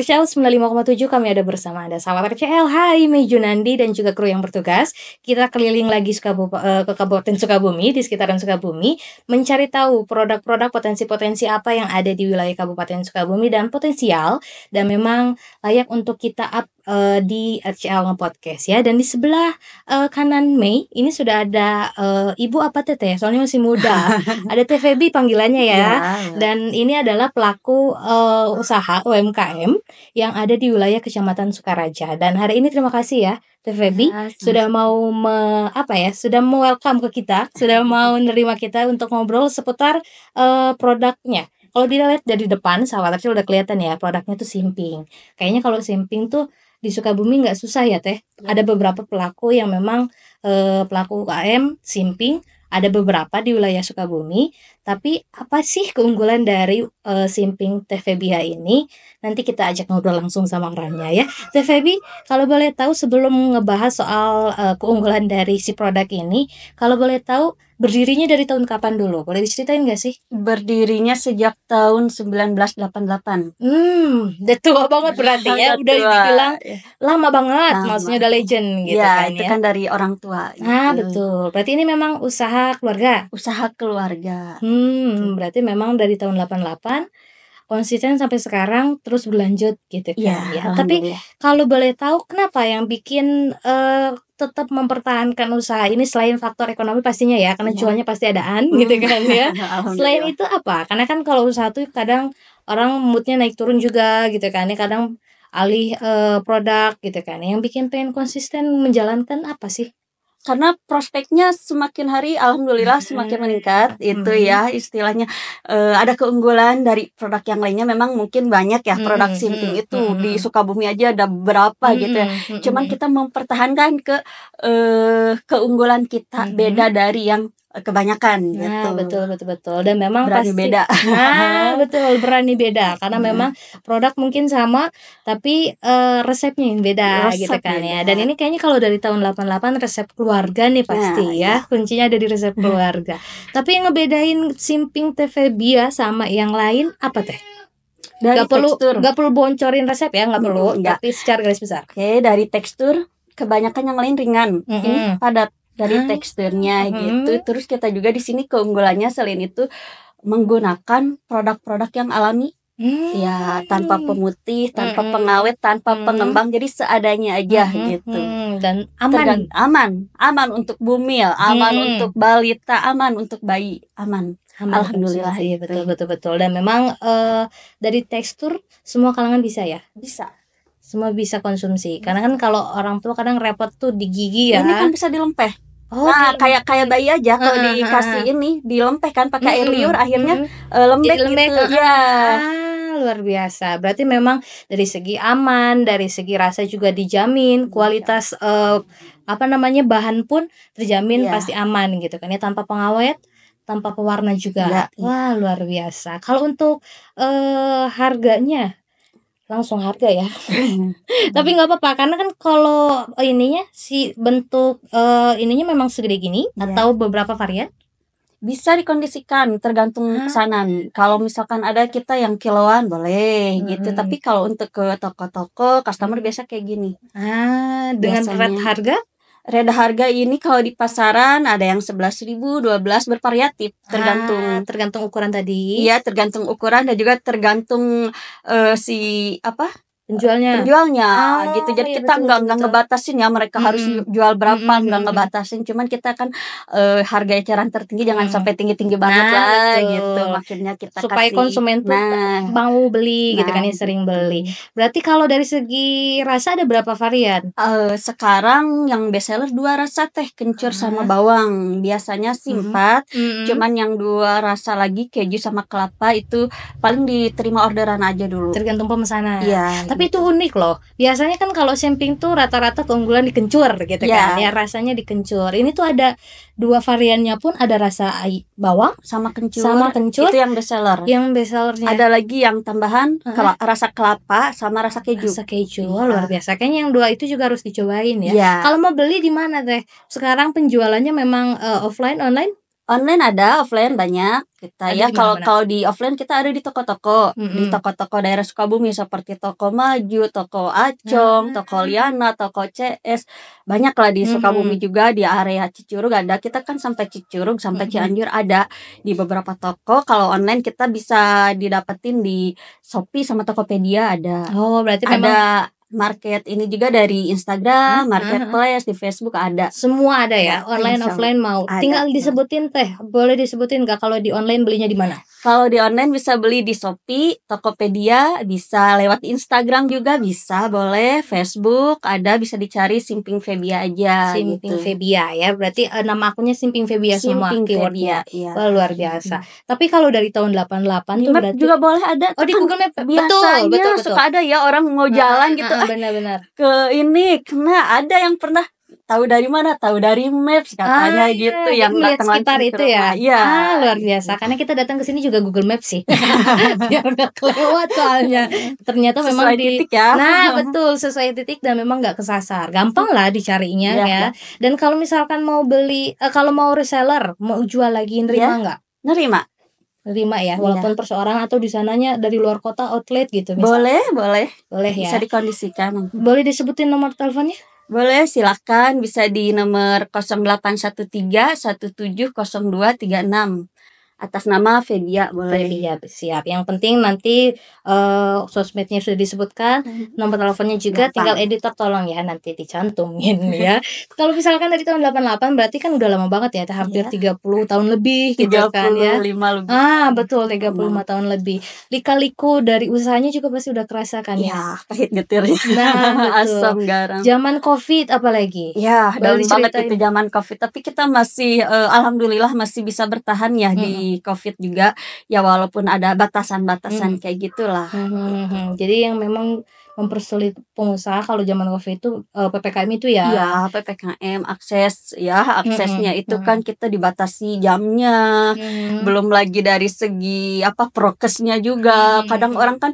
RCL 95,7 kami ada bersama ada sahabat RCL. Hai Mei Junandi dan juga kru yang bertugas. Kita keliling lagi Sukabu, uh, eh, ke Kabupaten Sukabumi di sekitaran Sukabumi mencari tahu produk-produk potensi-potensi apa yang ada di wilayah Kabupaten Sukabumi dan potensial dan memang layak untuk kita up uh, di RCL Podcast ya dan di sebelah uh, kanan Mei ini sudah ada uh, Ibu apa Teteh? Soalnya masih muda. ada TVB panggilannya ya. ya. Dan ini adalah pelaku uh, usaha UMKM yang ada di wilayah Kecamatan Sukaraja. Dan hari ini terima kasih ya TVB ya, ah, sudah mau me, apa ya? Sudah mau welcome ke kita, sudah mau nerima kita untuk ngobrol seputar uh, produknya kalau dilihat dari depan sahabat sih udah kelihatan ya produknya tuh simping kayaknya kalau simping tuh di Sukabumi nggak susah ya teh. Ya. Ada beberapa pelaku yang memang eh, pelaku UKM simping. Ada beberapa di wilayah Sukabumi. Tapi apa sih keunggulan dari eh, simping Teh Febia ini? Nanti kita ajak ngobrol langsung sama orangnya ya. Teh Febi, kalau boleh tahu sebelum ngebahas soal eh, keunggulan dari si produk ini, kalau boleh tahu Berdirinya dari tahun kapan dulu? Boleh diceritain gak sih? Berdirinya sejak tahun 1988. Hmm, udah tua banget berarti ya. Udah tua. dibilang iya. lama banget. Lama. Maksudnya udah legend gitu ya, kan itu ya. itu kan dari orang tua. Gitu. Ah, betul. Berarti ini memang usaha keluarga? Usaha keluarga. Hmm, berarti memang dari tahun 88 konsisten sampai sekarang terus berlanjut gitu kan ya. ya. Tapi kalau boleh tahu kenapa yang bikin uh, tetap mempertahankan usaha ini selain faktor ekonomi pastinya ya karena iya. cuannya pasti adaan mm. gitu kan ya mm. selain itu apa karena kan kalau usaha tuh kadang orang moodnya naik turun juga gitu kan ya kadang alih uh, produk gitu kan yang bikin pengen konsisten menjalankan apa sih karena prospeknya semakin hari alhamdulillah semakin meningkat itu ya istilahnya e, ada keunggulan dari produk yang lainnya memang mungkin banyak ya produk simping itu di Sukabumi aja ada berapa gitu ya cuman kita mempertahankan ke e, keunggulan kita beda dari yang kebanyakan nah, gitu. Nah, betul betul betul. Dan memang berani pasti beda. Nah, betul berani beda karena hmm. memang produk mungkin sama tapi uh, resepnya yang beda gitu Resep gitu kan ya. beda. ya. Dan ini kayaknya kalau dari tahun 88 resep keluarga nih nah, pasti nah, ya. Iya. Kuncinya ada di resep hmm. keluarga. tapi yang ngebedain simping Bia sama yang lain apa teh? Dari gak tekstur. perlu gak perlu boncorin resep ya, gak perlu. nggak Tapi secara garis besar. Oke, dari tekstur kebanyakan yang lain ringan, mm -hmm. padat dari teksturnya hmm. gitu. Terus kita juga di sini keunggulannya selain itu menggunakan produk-produk yang alami. Hmm. Ya, tanpa hmm. pemutih, tanpa hmm. pengawet, tanpa hmm. pengembang, jadi seadanya aja hmm. hmm gitu. Hmm. Dan aman, aman, aman untuk bumil, aman hmm. untuk balita, aman untuk bayi, aman. aman Alhamdulillah ya betul betul betul. Dan memang uh, dari tekstur semua kalangan bisa ya. Bisa semua bisa konsumsi karena kan kalau orang tua kadang repot tuh di gigi ya ini kan bisa dilempeh Oh, nah, gitu. kayak kayak bayi aja kalau uh, -huh. dikasih ini dilempehkan pakai uh, air liur akhirnya uh, lembek, lembek gitu. ya Ah, luar biasa. Berarti memang dari segi aman, dari segi rasa juga dijamin, hmm, kualitas uh, apa namanya bahan pun terjamin yeah. pasti aman gitu kan ya tanpa pengawet tanpa pewarna juga. Ya, Wah, luar biasa. Kalau untuk uh, harganya langsung harga ya. Tapi nggak apa-apa karena kan kalau ininya si bentuk uh, ininya memang segede gini yeah. atau beberapa varian bisa dikondisikan tergantung hmm. pesanan. Kalau misalkan ada kita yang kiloan boleh hmm. gitu, tapi kalau untuk ke toko-toko customer biasa kayak gini. Ah, dengan Biasanya. harga Reda harga ini kalau di pasaran ada yang 11.000, 12 bervariatif tergantung ah, tergantung ukuran tadi. Iya, tergantung ukuran dan juga tergantung uh, si apa? penjualnya penjualnya oh, gitu jadi iya, kita nggak nggak ngebatasin ya mereka hmm. harus jual berapa nggak hmm. ngebatasin cuman kita kan uh, harga eceran tertinggi hmm. jangan mm. sampai tinggi tinggi banget nah, lah gitu. gitu maksudnya kita supaya kasih. konsumen tuh nah. mau beli nah. gitu kan yang nah. sering beli mm. berarti kalau dari segi rasa ada berapa varian uh, sekarang yang best seller dua rasa teh kencur hmm. sama ah. bawang biasanya sih hmm. empat hmm. cuman yang dua rasa lagi keju sama kelapa itu paling diterima orderan aja dulu tergantung pemesanan ya tapi itu gitu. unik loh biasanya kan kalau samping tuh rata-rata keunggulan dikencur gitu yeah. kan ya rasanya dikencur ini tuh ada dua variannya pun ada rasa bawang sama kencur sama kencur itu yang best seller yang best sellernya ada lagi yang tambahan uh -huh. rasa kelapa sama rasa keju rasa keju yeah. Iya. luar biasa kayaknya yang dua itu juga harus dicobain ya yeah. kalau mau beli di mana teh sekarang penjualannya memang uh, offline online online ada, offline banyak kita ada ya. Kalau kalau di offline kita ada di toko-toko, mm -hmm. di toko-toko daerah Sukabumi seperti toko Maju, toko Acong, mm -hmm. toko Liana, toko CS, banyak lah di Sukabumi mm -hmm. juga di area Cicurug ada. Kita kan sampai Cicurug sampai mm -hmm. Cianjur ada di beberapa toko. Kalau online kita bisa didapetin di Shopee sama Tokopedia ada. Oh berarti ada market ini juga dari Instagram, market hmm, hmm, hmm. marketplace, di Facebook ada. Semua ada ya, iya, online Insya offline mau. Ada. Tinggal iya. disebutin teh, boleh disebutin nggak kalau di online belinya di mana? Kalau di online bisa beli di Shopee, Tokopedia, bisa lewat Instagram juga bisa, boleh Facebook ada bisa dicari Simping Febia aja. Simping gitu. Febia ya, berarti uh, nama akunnya Simping Febia Simping semua keywordnya. Iya. Wah, luar biasa. Hmm. Tapi kalau dari tahun 88 di tuh berarti juga boleh ada. Oh di Google Map biasa betul, betul, betul, betul. suka ada ya orang mau jalan gitu, benar-benar ke ini kena ada yang pernah tahu dari mana tahu dari maps katanya ah, iya, gitu iya. yang datang sekitar itu ya. rumah. ya iya ah, luar biasa karena kita datang ke sini juga Google Maps sih biar nggak kelewat soalnya ternyata sesuai memang di titik ya nah betul sesuai titik dan memang nggak kesasar gampang lah dicarinya iya, ya, ya. dan kalau misalkan mau beli eh, kalau mau reseller mau jual lagi nerima ya. nggak nerima lima ya, iya. walaupun iya. atau di sananya dari luar kota outlet gitu. Misalnya. Boleh, boleh, boleh ya. Bisa dikondisikan. Boleh disebutin nomor teleponnya? Boleh, silakan bisa di nomor 0813 enam atas nama Febia boleh. Febia siap. Yang penting nanti uh, sosmednya sudah disebutkan, mm-hmm. nomor teleponnya juga Gampang. tinggal editor tolong ya nanti dicantumin ya. Kalau misalkan dari tahun 88 berarti kan udah lama banget ya, hampir ya. 30 tahun lebih gitu kan ya. 35 lebih. Ah, betul 35 hmm. tahun lebih. Lika-liku dari usahanya juga pasti udah kerasa kan ya. Ya, pahit getirnya. Nah, betul. asam garam. Zaman Covid apalagi. Ya, dari banget itu zaman Covid, tapi kita masih uh, alhamdulillah masih bisa bertahan ya hmm. di COVID juga ya walaupun ada batasan-batasan hmm. kayak gitulah. Hmm, hmm, hmm. Gitu. hmm. Jadi yang memang mempersulit pengusaha kalau zaman covid itu eh, ppkm itu ya ya ppkm akses ya aksesnya hmm, hmm itu hmm kan kita dibatasi jamnya hmm, hmm belum lagi dari segi apa prokesnya juga hmm kadang orang kan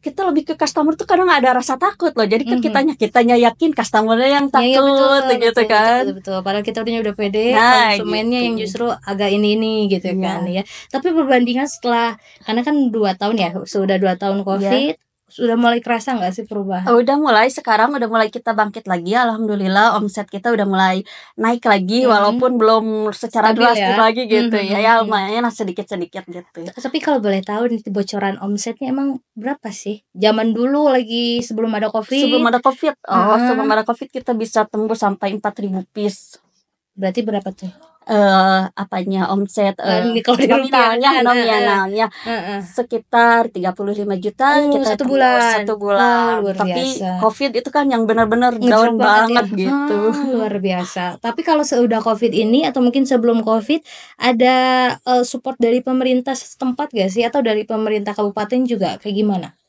kita lebih ke customer tuh kadang ada rasa takut loh jadi kan mm -hmm. kitanya kitanya yakin customernya yang iya, iya, takut ya, ya, betul, gitu betul, kan betul, betul, padahal kita udah udah pede nah, konsumennya gitu. yang justru agak ini ini gitu ya. kan ya tapi perbandingan setelah karena kan dua tahun ya sudah dua tahun iya. covid ya sudah mulai kerasa nggak sih perubahan? Oh, udah mulai sekarang udah mulai kita bangkit lagi alhamdulillah omset kita udah mulai naik lagi hmm. walaupun belum secara Stabil ya? drastis ya? lagi gitu hmm. ya ya lumayan sedikit-sedikit gitu. Ya. Tapi kalau boleh tahu nih bocoran omsetnya emang berapa sih? Zaman dulu lagi sebelum ada Covid. Sebelum ada Covid. Oh, hmm. sebelum ada Covid kita bisa tembus sampai empat ribu piece. Berarti berapa tuh? eh uh, apanya omset uh, nominalnya nominalnya uh, uh. sekitar 35 juta uh, kita satu bulan satu bulan oh, tapi biasa. covid itu kan yang benar-benar down banget, ya. Ah, gitu ah, luar biasa tapi kalau sudah covid ini atau mungkin sebelum covid ada uh, support dari pemerintah setempat gak sih atau dari pemerintah kabupaten juga kayak gimana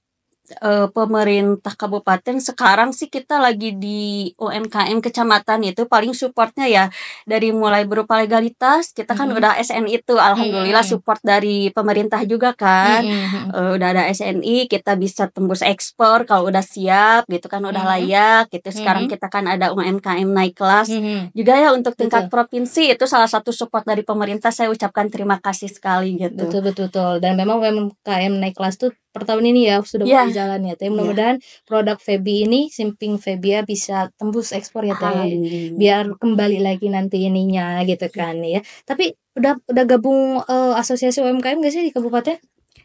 uh, pemerintah kabupaten sekarang sih kita lagi di UMKM kecamatan itu paling supportnya ya dari mulai berupa legalitas kita kan mm udah SNI itu alhamdulillah mm support dari pemerintah juga kan mm uh, udah ada SNI kita bisa tembus ekspor kalau udah siap gitu kan udah mm layak gitu sekarang mm kita kan ada UMKM naik kelas mm juga ya untuk tingkat betul. provinsi itu salah satu support dari pemerintah saya ucapkan terima kasih sekali gitu betul betul, betul. dan memang UMKM naik kelas tuh per tahun ini ya sudah yeah. berjalan ya teh iya. mudah-mudahan yeah. produk Febi ini Simping Febia ya, bisa tembus ekspor ya teh ya. biar kembali lagi nanti ininya gitu iya. kan ya tapi udah udah gabung uh, asosiasi UMKM gak sih di kabupaten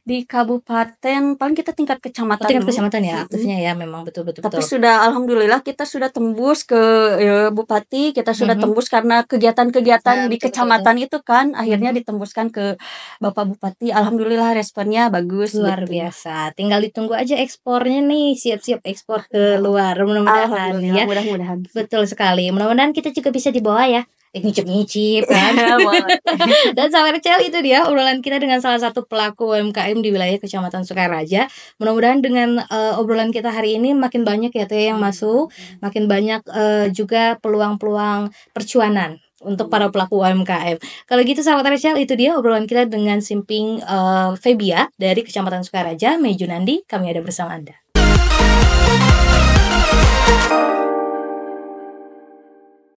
di kabupaten paling kita tingkat kecamatan oh, tingkat kecamatan ya aktifnya ya memang betul betul tapi betul. sudah alhamdulillah kita sudah tembus ke ya, bupati kita sudah mm -hmm. tembus karena kegiatan-kegiatan ya, di betul, kecamatan betul. itu kan akhirnya mm -hmm. ditembuskan ke bapak bupati alhamdulillah responnya bagus luar gitu. biasa tinggal ditunggu aja ekspornya nih siap-siap ekspor ke luar mudah-mudahan ya mudah-mudahan betul sekali mudah-mudahan kita juga bisa dibawa ya nyicip-nyicip kan. Dan sahabat kecil itu dia obrolan kita dengan salah satu pelaku UMKM di wilayah Kecamatan Sukaraja. Mudah-mudahan dengan uh, obrolan kita hari ini makin banyak ya teh yang masuk, makin banyak uh, juga peluang-peluang percuanan untuk para pelaku UMKM. Kalau gitu sahabat Rachel itu dia obrolan kita dengan Simping uh, Febia dari Kecamatan Sukaraja, Meju Nandi, kami ada bersama Anda.